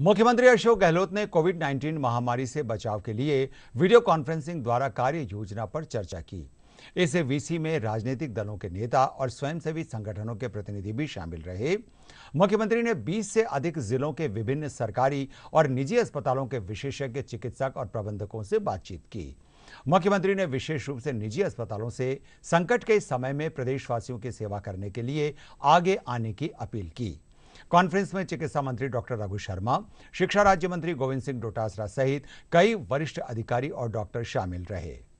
मुख्यमंत्री अशोक गहलोत ने कोविड 19 महामारी से बचाव के लिए वीडियो कॉन्फ्रेंसिंग द्वारा कार्य योजना पर चर्चा की इस वीसी में राजनीतिक दलों के नेता और स्वयंसेवी संगठनों के प्रतिनिधि भी शामिल रहे मुख्यमंत्री ने 20 से अधिक जिलों के विभिन्न सरकारी और निजी अस्पतालों के विशेषज्ञ चिकित्सक और प्रबंधकों से बातचीत की मुख्यमंत्री ने विशेष रूप से निजी अस्पतालों से संकट के समय में प्रदेशवासियों की सेवा करने के लिए आगे आने की अपील की कॉन्फ्रेंस में चिकित्सा मंत्री डॉक्टर रघु शर्मा शिक्षा राज्य मंत्री गोविंद सिंह डोटासरा सहित कई वरिष्ठ अधिकारी और डॉक्टर शामिल रहे